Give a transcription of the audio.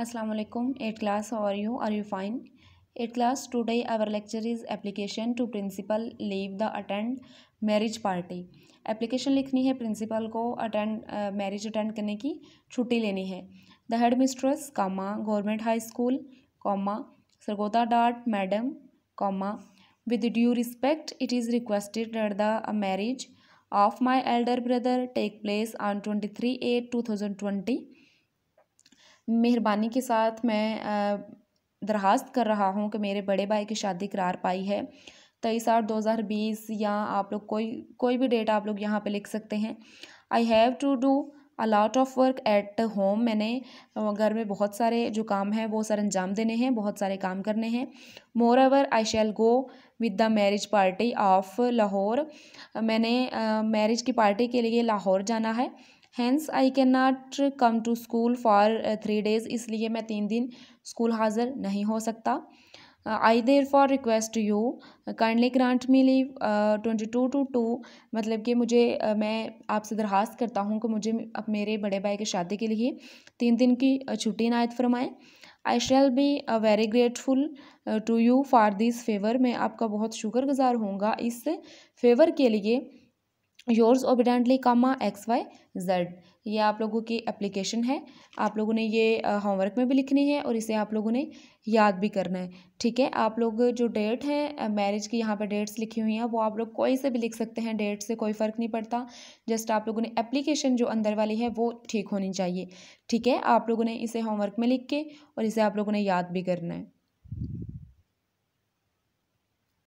assalamu alaikum 8 class how are you are you fine 8 class today our lecture is application to principal leave the attend marriage party application लिखनी है principal को attend uh, marriage attend करने की छुट्टी लेनी है the head mistress comma government high school comma Sargodha dot madam comma with due respect it is requested that the marriage of my elder brother take place on 23 8 2020 मेहरबानी के साथ मैं दरख्वास्त कर रहा हूँ कि मेरे बड़े भाई की शादी करार पाई है तेईस आठ दो हज़ार बीस या आप लोग कोई कोई भी डेट आप लोग यहाँ पे लिख सकते हैं I have to do a lot of work at home मैंने घर में बहुत सारे जो काम हैं वो सर अंजाम देने हैं बहुत सारे काम करने हैं moreover I shall go with the marriage party of Lahore मैंने मैरिज की पार्टी के लिए लाहौर जाना है hence I can not come to school for three days इसलिए मैं तीन दिन स्कूल हाज़िर नहीं हो सकता I therefore request you kindly grant me leave twenty two two two मतलब कि मुझे uh, मैं आपसे दरख्वास्त करता हूँ कि मुझे अब मेरे बड़े भाई की शादी के लिए तीन दिन की uh, छुट्टी इनायत फरमाएँ I shall be very grateful to you for this favour मैं आपका बहुत शुक्रगुजार हूँगा इस फेवर के लिए yours obediently comma X Y Z ये आप लोगों की एप्लीकेशन है आप लोगों ने ये होमवर्क में भी लिखनी है और इसे आप लोगों ने याद भी करना है ठीक है आप लोग जो डेट है मैरिज की यहाँ पर डेट्स लिखी हुई हैं वो आप लोग कोई से भी लिख सकते हैं डेट से कोई फ़र्क नहीं पड़ता जस्ट आप लोगों ने एप्लीकेशन जो अंदर वाली है वो ठीक होनी चाहिए ठीक है आप लोगों ने इसे होमवर्क में लिख के और इसे आप लोगों ने याद भी करना है